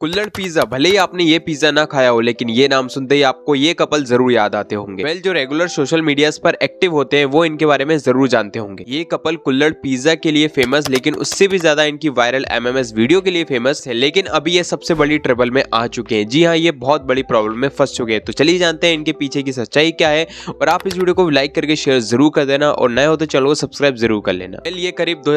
कुल्लड़ pizza भले ही आपने ये पिज्जा ना खाया हो लेकिन ये नाम सुनते ही आपको ये कपल जरूर याद आते होंगे वेल जो रेगुलर सोशल मीडिया पर एक्टिव होते हैं वो इनके बारे में जरूर जानते होंगे ये कपल कुल्लड़ पिज्जा के लिए फेमस लेकिन उससे भी ज्यादा इनकी वायरल एमएमएस वीडियो के लिए फेमस है लेकिन अभी ये सबसे बड़ी ट्रबल में आ चुके हैं जी हाँ ये बहुत बड़ी प्रॉब्लम में फंस चुके हैं तो चलिए जानते हैं इनके पीछे की सच्चाई क्या है और आप इस वीडियो को लाइक करके शेयर जरूर कर देना और नए हो तो चलो सब्सक्राइब जरूर कर लेना ये करीब दो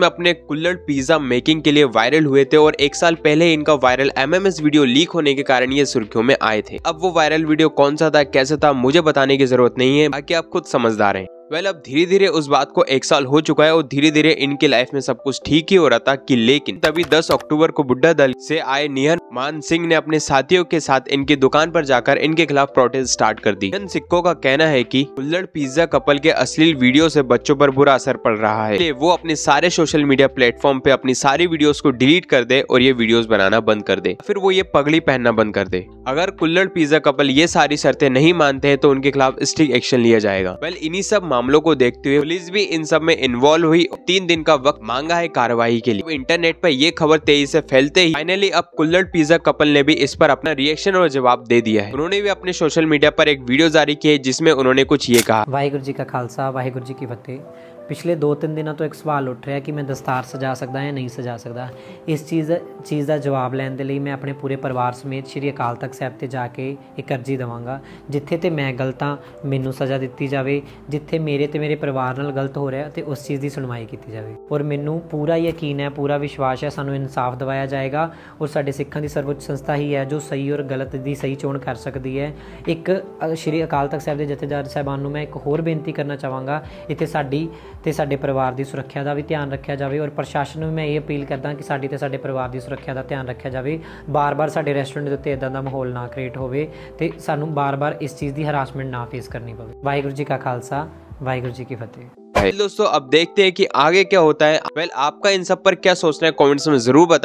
में अपने कुल्लड़ पिज्जा मेकिंग के लिए वायरल हुए थे और एक साल पहले इनका वायरल एमएमएस वीडियो लीक होने के कारण ये सुर्खियों में आए थे अब वो वायरल वीडियो कौन सा था कैसे था मुझे बताने की जरूरत नहीं है बाकी आप खुद समझदार हैं वेल well, अब धीरे धीरे उस बात को एक साल हो चुका है और धीरे धीरे इनके लाइफ में सब कुछ ठीक ही हो रहा था कि लेकिन तभी 10 अक्टूबर को बुड्ढा दल से आए निहन मान सिंह ने अपने साथियों के साथ इनकी दुकान पर जाकर इनके खिलाफ प्रोटेस्ट स्टार्ट कर दी जन सिक्को का कहना है कि कुल्लड़ पिज्जा कपल के अश्लील वीडियो ऐसी बच्चों आरोप बुरा असर पड़ रहा है वो अपने सारे सोशल मीडिया प्लेटफॉर्म पे अपनी सारी वीडियो को डिलीट कर दे और ये वीडियो बनाना बंद कर दे फिर वो ये पगड़ी पहनना बंद कर दे अगर कुल्लड़ पिज्जा कपल ये सारी शर्तें नहीं मानते हैं तो उनके खिलाफ स्ट्रिक्ट एक्शन लिया जाएगा वेल इन्हीं सब मामलों को देखते हुए पुलिस भी इन सब में इन्वॉल्व हुई तीन दिन का वक्त मांगा है कार्रवाई के लिए तो इंटरनेट पर यह खबर तेजी से फैलते ही फाइनली अब कुल्लड़ पिज्जा कपल ने भी इस पर अपना रिएक्शन और जवाब दे दिया है उन्होंने भी अपने सोशल मीडिया पर एक वीडियो जारी की है जिसमें उन्होंने कुछ ये कहा वाहिगुरु जी का खालसा वाहिगुरु जी की फतेह पिछले दो तीन दिन तो एक सवाल उठ रहा है कि मैं दस्तार सजा सकता या नहीं सजा सकता इस चीज़ चीज़ का जवाब ਦੇ ਲਈ मैं अपने पूरे परिवार समेत श्री अकाल तख्त साहब से जाके एक अर्जी देवगा जिथे तो मैं गलत ਗਲਤਾਂ ਮੈਨੂੰ ਸਜ਼ਾ ਦਿੱਤੀ ਜਾਵੇ ਜਿੱਥੇ ਮੇਰੇ ਤੇ ਮੇਰੇ ਪਰਿਵਾਰ ਨਾਲ ਗਲਤ ਹੋ ਰਿਹਾ ਤੇ ਉਸ ਚੀਜ਼ ਦੀ ਸੁਣਵਾਈ ਕੀਤੀ ਜਾਵੇ ਔਰ ਮੈਨੂੰ ਪੂਰਾ ਯਕੀਨ ਹੈ ਪੂਰਾ ਵਿਸ਼ਵਾਸ ਹੈ ਸਾਨੂੰ ਇਨਸਾਫ ਦਿਵਾਇਆ ਜਾਏਗਾ ਔਰ ਸਾਡੇ ਸਿੱਖਾਂ ਦੀ ਸਰਵਉੱਚ ਸੰਸਥਾ ਹੀ ਹੈ ਜੋ ਸਹੀ ਔਰ ਗਲਤ ਦੀ ਸਹੀ ਚੋਣ ਕਰ ਸਕਦੀ ਹੈ ਇੱਕ ਸ਼੍ਰੀ ਅਕਾਲ ਤਖਤ ਸਾਹਿਬ ਦੇ ਜਥੇਦਾਰ ਸਾਹਿਬਾਨ ਨੂੰ ਮੈਂ ਇੱਕ ਹੋਰ ਬੇਨਤੀ ਕਰਨਾ ਚਾਹਾਂਗਾ ਇੱਥੇ ਸਾਡੀ ਤੇ ਸਾਡੇ ਪਰਿਵਾਰ ਦੀ ਸੁਰੱਖਿਆ ਦਾ ਵੀ ਧਿਆਨ ਰੱਖਿਆ ਜਾਵੇ ਔਰ ਪ੍ਰਸ਼ਾਸਨ ਨੂੰ ਮੈਂ ਇਹ ਅਪੀਲ ਕਰਦਾ ਕਿ ਸਾਡੀ ਤੇ ਸਾਡੇ ਪਰਿਵਾਰ ਦੀ ਸੁਰੱਖਿਆ ਦਾ ਧਿਆਨ ਰੱਖਿਆ ਜਾਵੇ ਬਾਰ-ਬਾਰ ਸਾਡੇ ਰੈਸਟੋਰੈਂਟ ਦੇ ਉੱਤੇ ਇਦਾਂ ਦਾ ਮਾਹੌਲ ਨਾ ਕ੍ਰੀਏਟ ਹੋਵੇ ਤੇ ਸਾਨੂੰ ਬਾਰ-ਬਾਰ ਇਸ ਚੀਜ਼ ਦੀ ਹਰਾਸਮੈਂਟ ਨਾ ਫੇਸ ਕਰਨੀ ਪਵੇ ਵਾਹਿਗੁਰੂ ਜੀ ਕਾ ਖਾਲਸਾ वाहिगुरु जी की फतेह दोस्तों अब देखते हैं कि आगे क्या होता है वेल आपका इन सब पर क्या सोचना है कमेंट्स में जरूर बताएं